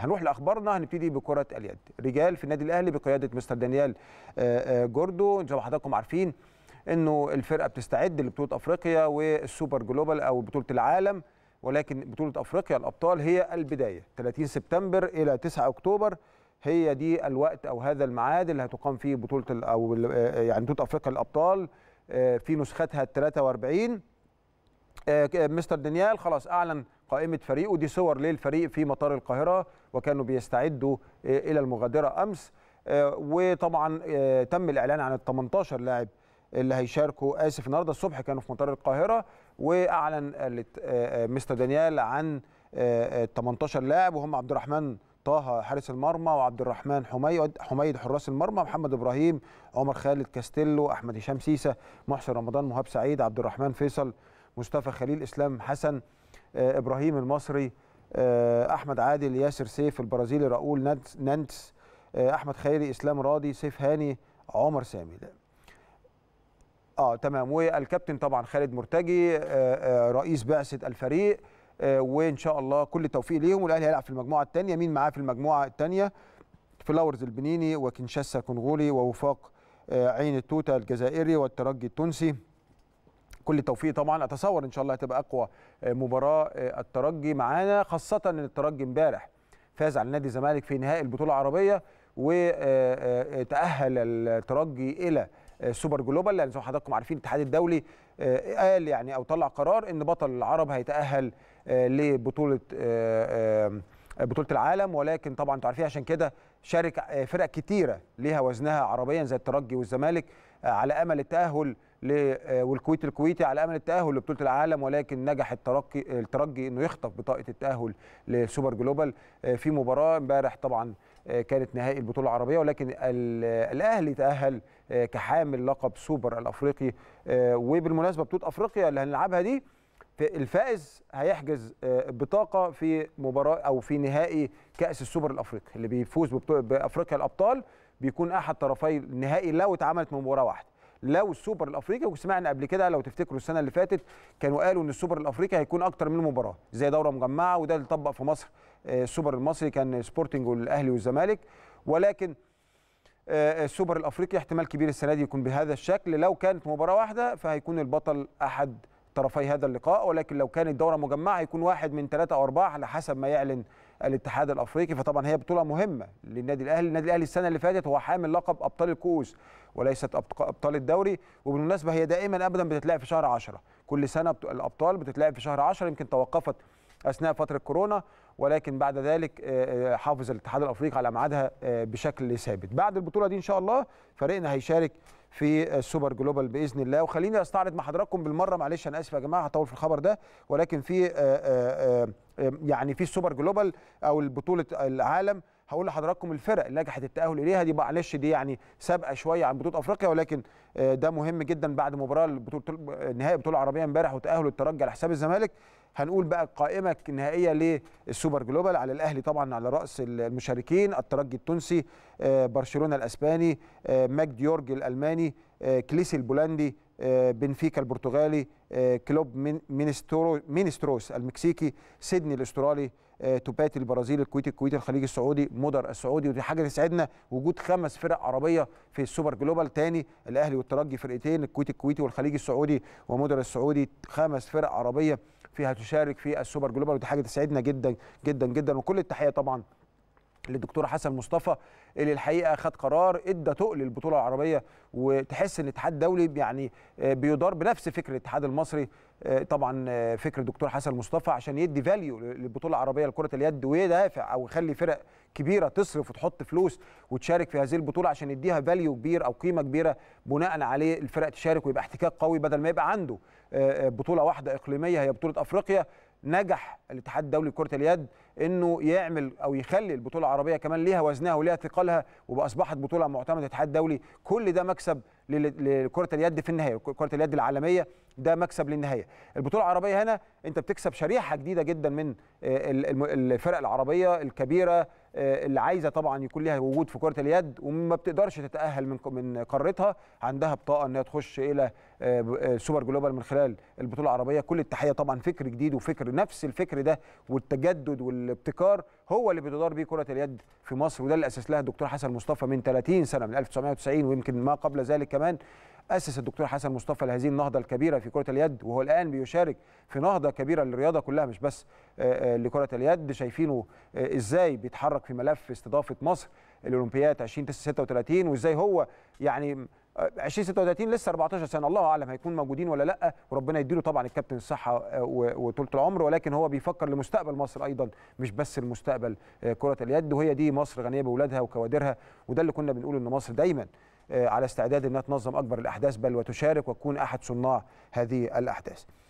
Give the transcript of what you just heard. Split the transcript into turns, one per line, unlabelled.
هنروح لاخبارنا هنبتدي بكره اليد رجال في النادي الاهلي بقياده مستر دانيال آه، آه، جوردو زي ما حضراتكم عارفين انه الفرقه بتستعد لبطوله افريقيا والسوبر جلوبال او بطوله العالم ولكن بطوله افريقيا الابطال هي البدايه 30 سبتمبر الى 9 اكتوبر هي دي الوقت او هذا الميعاد اللي هتقام فيه بطوله او آه، يعني بطوله افريقيا الابطال في نسختها ال 43 مستر دانيال خلاص اعلن قائمه فريقه دي صور للفريق في مطار القاهره وكانوا بيستعدوا الى المغادره امس آه، وطبعا آه، تم الاعلان عن ال 18 لاعب اللي هيشاركوا اسف النهارده الصبح كانوا في مطار القاهره واعلن آه، مستر دانيال عن 18 لاعب وهم عبد الرحمن طه حارس المرمى وعبد الرحمن حميد حميد حراس المرمى محمد ابراهيم عمر خالد كاستيلو احمد هشام سيسه محسن رمضان مهاب سعيد عبد الرحمن فيصل مصطفى خليل اسلام حسن ابراهيم المصري آه، احمد عادل ياسر سيف البرازيلي راؤول نانتس آه، احمد خيري اسلام راضي سيف هاني عمر سامي ده. اه تمام والكابتن طبعا خالد مرتجي آه، رئيس بعثه الفريق وان شاء الله كل التوفيق ليهم والاهلي هيلعب في المجموعه الثانيه مين معاه في المجموعه الثانيه فلاورز البنيني وكنشاسا كونغولي ووفاق عين التوته الجزائري والترجي التونسي كل التوفيق طبعا اتصور ان شاء الله هتبقى اقوى مباراه آه، الترجي معانا خاصه ان الترجي امبارح فاز على نادي الزمالك في نهائي البطوله العربيه وتاهل آه، آه، الترجي الى سوبر جلوبال لان يعني زي ما حضراتكم عارفين الاتحاد الدولي قال يعني او طلع قرار ان بطل العرب هيتاهل لبطوله بطوله العالم ولكن طبعا انتوا عارفين عشان كده شارك فرق كتيره ليها وزنها عربيا زي الترجي والزمالك على امل التاهل آه، والكويت الكويتي على امل التاهل لبطوله العالم ولكن نجح الترقي الترجي انه يخطف بطاقه التاهل لسوبر جلوبال آه، في مباراه امبارح طبعا آه، كانت نهائي البطوله العربيه ولكن الاهلي تاهل كحامل لقب سوبر الافريقي وبالمناسبه بطوله افريقيا اللي هنلعبها دي الفائز هيحجز بطاقه في مباراه او في نهائي كاس السوبر الافريقي اللي بيفوز بافريقيا الابطال بيكون احد طرفي النهائي لو اتعملت من مباراه واحده لو السوبر الافريقي وسمعنا قبل كده لو تفتكروا السنه اللي فاتت كانوا قالوا ان السوبر الافريقي هيكون اكتر من مباراه زي دوره مجمعه وده اللي طبق في مصر آه، السوبر المصري كان سبورتنج والاهلي والزمالك ولكن آه، آه، السوبر الافريقي احتمال كبير السنه دي يكون بهذا الشكل لو كانت مباراه واحده فهيكون البطل احد طرفي هذا اللقاء ولكن لو كانت دوره مجمعه هيكون واحد من ثلاثه او اربعه على حسب ما يعلن الاتحاد الافريقي فطبعا هي بطوله مهمه للنادي الاهلي، النادي الاهلي السنه اللي فاتت هو حامل لقب ابطال الكؤوس وليست ابطال الدوري وبالمناسبه هي دائما ابدا بتتلعب في شهر 10 كل سنه الابطال بتتلعب في شهر 10 يمكن توقفت اثناء فتره كورونا ولكن بعد ذلك حافظ الاتحاد الافريقي على ميعادها بشكل ثابت. بعد البطوله دي ان شاء الله فريقنا هيشارك في السوبر جلوبال باذن الله وخليني استعرض مع حضراتكم بالمره معلش انا اسف يا جماعه هطول في الخبر ده ولكن في آه، آه، آه، يعني في السوبر جلوبال او البطوله العالم هقول لحضراتكم الفرق اللي نجحت التاهل اليها دي معلش دي يعني سابقه شويه عن بطوله افريقيا ولكن ده مهم جدا بعد مباراه البطوله نهائي البطوله العربيه امبارح وتاهل الترجي على حساب الزمالك هنقول بقى القائمه النهائيه للسوبر جلوبال على الاهلي طبعا على راس المشاركين الترجي التونسي آه، برشلونه الاسباني آه، ماجد يورج الالماني آه، كليسي البولندي بنفيكا البرتغالي آه، كلوب مينسترو مينستروس المكسيكي سيدني الاسترالي آه، توباتي البرازيل الكويت الكويت الخليج السعودي مدر السعودي ودي حاجه تسعدنا وجود خمس فرق عربيه في السوبر جلوبال تاني الاهلي والترجي فرقتين الكويت الكويتي والخليج السعودي ومدر السعودي خمس فرق عربيه فيها تشارك في السوبر جلوبال ودي حاجه تسعدنا جدا جدا جدا وكل التحيه طبعا للدكتور حسن مصطفى اللي الحقيقه خد قرار ادى تقل للبطوله العربيه وتحس ان الاتحاد الدولي يعني آه، بيدار بنفس فكر الاتحاد المصري آه، طبعا آه، فكر الدكتور حسن مصطفى عشان يدي فاليو للبطوله العربيه لكره اليد ويدافع او يخلي فرق كبيره تصرف وتحط فلوس وتشارك في هذه البطوله عشان يديها فاليو كبير او قيمه كبيره بناء عليه الفرق تشارك ويبقى احتكاك قوي بدل ما يبقى عنده بطوله واحده اقليميه هي بطوله افريقيا نجح الاتحاد الدولي لكره اليد انه يعمل او يخلي البطوله العربيه كمان ليها وزنها وليها ثقلها واصبحت بطوله معتمده اتحاد دولي كل ده مكسب لكره اليد في النهايه كره اليد العالميه ده مكسب للنهايه البطوله العربيه هنا انت بتكسب شريحه جديده جدا من آه، الفرق العربيه الكبيره آه، اللي عايزه طبعا يكون ليها وجود في كره اليد وما بتقدرش تتاهل من من قارتها عندها بطاقه انها تخش الى آه، سوبر جلوبال من خلال البطوله العربيه كل التحيه طبعا فكر جديد وفكر نفس الفكر ده والتجدد وال الابتكار هو اللي بتدار بيه كره اليد في مصر وده اللي اسس لها الدكتور حسن مصطفى من 30 سنه من 1990 ويمكن ما قبل ذلك كمان أسس الدكتور حسن مصطفى لهذه النهضة الكبيرة في كرة اليد وهو الآن بيشارك في نهضة كبيرة للرياضة كلها مش بس آه، آه، لكرة اليد شايفينه آه، إزاي بيتحرك في ملف استضافة مصر الأولمبياد 2036 وإزاي هو يعني 36 لسه 14 سنه الله اعلم هيكون موجودين ولا لا وربنا يديله طبعا الكابتن الصحه آه، وطولة العمر ولكن هو بيفكر لمستقبل مصر ايضا مش بس المستقبل آه، كره اليد وهي دي مصر غنيه باولادها وكوادرها وده اللي كنا بنقول ان مصر دايما آه، على استعداد انها تنظم اكبر الاحداث بل وتشارك وتكون احد صناع هذه الاحداث